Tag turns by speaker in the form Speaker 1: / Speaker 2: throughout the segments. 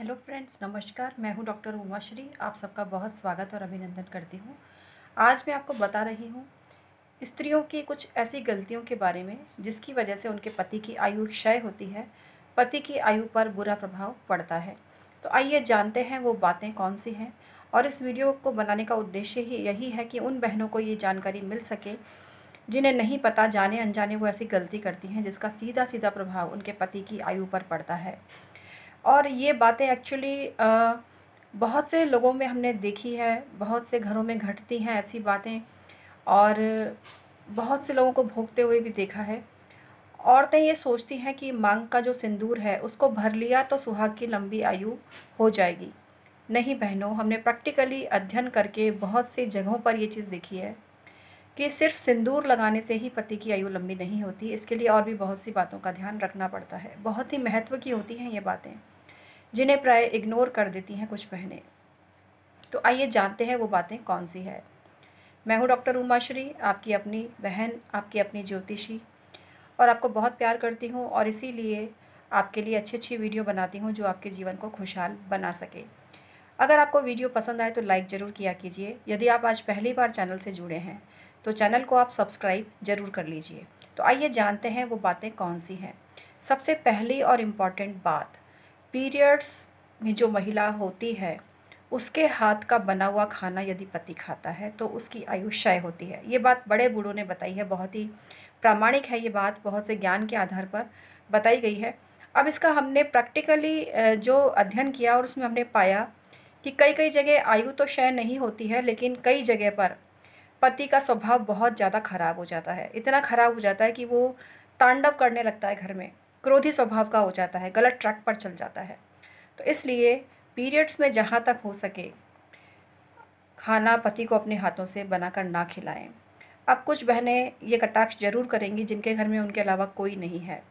Speaker 1: hello friends नमस्कार मैं हूं डॉक्टर उमाश्री आप सबका बहुत स्वागत और अभिनंदन करती हूं आज मैं आपको बता रही हूं स्त्रियों की कुछ ऐसी गलतियों के बारे में जिसकी वजह से उनके पति की आयु क्षय होती है पति की आयु पर बुरा प्रभाव पड़ता है तो आइए जानते हैं वो बातें कौन सी हैं और इस वीडियो को बनाने का उद्देश्य ही यही है कि उन बहनों को ये जानकारी मिल सके जिन्हें नहीं पता जाने अनजाने वो ऐसी गलती करती हैं जिसका सीधा सीधा प्रभाव उनके पति की आयु पर पड़ता है और ये बातें एक्चुअली बहुत से लोगों में हमने देखी है बहुत से घरों में घटती हैं ऐसी बातें और बहुत से लोगों को भोगते हुए भी देखा है औरतें ये सोचती हैं कि मांग का जो सिंदूर है उसको भर लिया तो सुहाग की लंबी आयु हो जाएगी नहीं बहनों हमने प्रैक्टिकली अध्ययन करके बहुत सी जगहों पर ये चीज़ देखी है कि सिर्फ सिंदूर लगाने से ही पति की आयु लंबी नहीं होती इसके लिए और भी बहुत सी बातों का ध्यान रखना पड़ता है बहुत ही महत्व की होती हैं ये बातें जिन्हें प्राय इग्नोर कर देती हैं कुछ बहनें तो आइए जानते हैं वो बातें कौन सी है मैं हूँ डॉक्टर उमाश्री आपकी अपनी बहन आपकी अपनी ज्योतिषी और आपको बहुत प्यार करती हूँ और इसीलिए आपके लिए अच्छी अच्छी वीडियो बनाती हूँ जो आपके जीवन को खुशहाल बना सके अगर आपको वीडियो पसंद आए तो लाइक ज़रूर किया कीजिए यदि आप आज पहली बार चैनल से जुड़े हैं तो चैनल को आप सब्सक्राइब ज़रूर कर लीजिए तो आइए जानते हैं वो बातें कौन सी हैं सबसे पहली और इम्पॉर्टेंट बात पीरियड्स में जो महिला होती है उसके हाथ का बना हुआ खाना यदि पति खाता है तो उसकी आयु क्षय होती है ये बात बड़े बूढ़ों ने बताई है बहुत ही प्रामाणिक है ये बात बहुत से ज्ञान के आधार पर बताई गई है अब इसका हमने प्रैक्टिकली जो अध्ययन किया और उसमें हमने पाया कि कई कई जगह आयु तो क्षय नहीं होती है लेकिन कई जगह पर पति का स्वभाव बहुत ज़्यादा ख़राब हो जाता है इतना ख़राब हो जाता है कि वो तांडव करने लगता है घर में क्रोधी स्वभाव का हो जाता है गलत ट्रैक पर चल जाता है तो इसलिए पीरियड्स में जहाँ तक हो सके खाना पति को अपने हाथों से बनाकर ना खिलाएं अब कुछ बहनें ये कटाक्ष जरूर करेंगी जिनके घर में उनके अलावा कोई नहीं है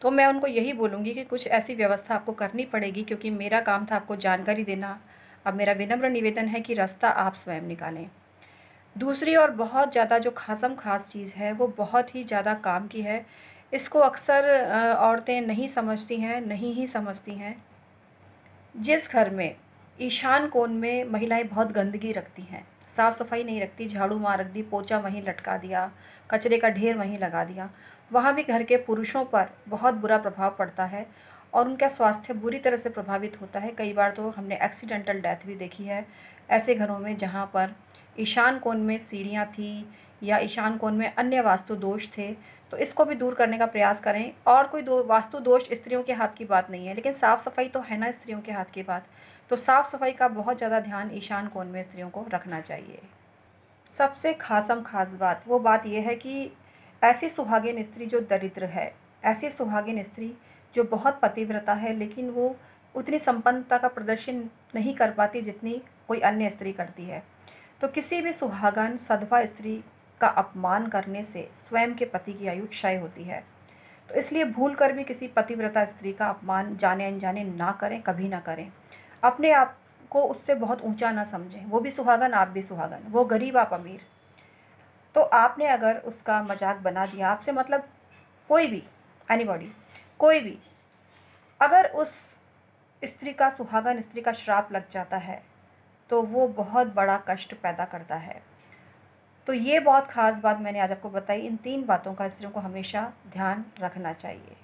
Speaker 1: तो मैं उनको यही बोलूँगी कि कुछ ऐसी व्यवस्था आपको करनी पड़ेगी क्योंकि मेरा काम था आपको जानकारी देना अब मेरा विनम्र निवेदन है कि रास्ता आप स्वयं निकालें दूसरी और बहुत ज़्यादा जो खासम खास चीज़ है वो बहुत ही ज़्यादा काम की है इसको अक्सर औरतें नहीं समझती हैं नहीं ही समझती हैं जिस घर में ईशान कोण में महिलाएं बहुत गंदगी रखती हैं साफ़ सफाई नहीं रखती झाड़ू मार रख दी पोचा वहीं लटका दिया कचरे का ढेर वहीं लगा दिया वहाँ भी घर के पुरुषों पर बहुत बुरा प्रभाव पड़ता है और उनका स्वास्थ्य बुरी तरह से प्रभावित होता है कई बार तो हमने एक्सीडेंटल डेथ भी देखी है ऐसे घरों में जहाँ पर ईशान कोण में सीढ़ियाँ थी या ईशान कोण में अन्य वास्तु दोष थे तो इसको भी दूर करने का प्रयास करें और कोई दो वास्तु दोष स्त्रियों के हाथ की बात नहीं है लेकिन साफ़ सफाई तो है ना स्त्रियों के हाथ की बात तो साफ़ सफाई का बहुत ज़्यादा ध्यान ईशान कोण में स्त्रियों को रखना चाहिए सबसे खासम खास बात वो बात यह है कि ऐसी सुहागिन स्त्री जो दरिद्र है ऐसी सुहागिन स्त्री जो बहुत पतिव्रता है लेकिन वो उतनी संपन्नता का प्रदर्शन नहीं कर पाती जितनी कोई अन्य स्त्री करती है तो किसी भी सुहागन सधवा स्त्री का अपमान करने से स्वयं के पति की आयु क्षय होती है तो इसलिए भूल कर भी किसी पतिव्रता स्त्री का अपमान जाने अनजाने ना करें कभी ना करें अपने आप को उससे बहुत ऊंचा ना समझें वो भी सुहागन आप भी सुहागन वो गरीब आप अमीर तो आपने अगर उसका मजाक बना दिया आपसे मतलब कोई भी एनीबॉडी कोई भी अगर उस स्त्री का सुहागन स्त्री का श्राप लग जाता है तो वो बहुत बड़ा कष्ट पैदा करता है तो ये बहुत ख़ास बात मैंने आज आपको बताई इन तीन बातों का स्त्रियों को हमेशा ध्यान रखना चाहिए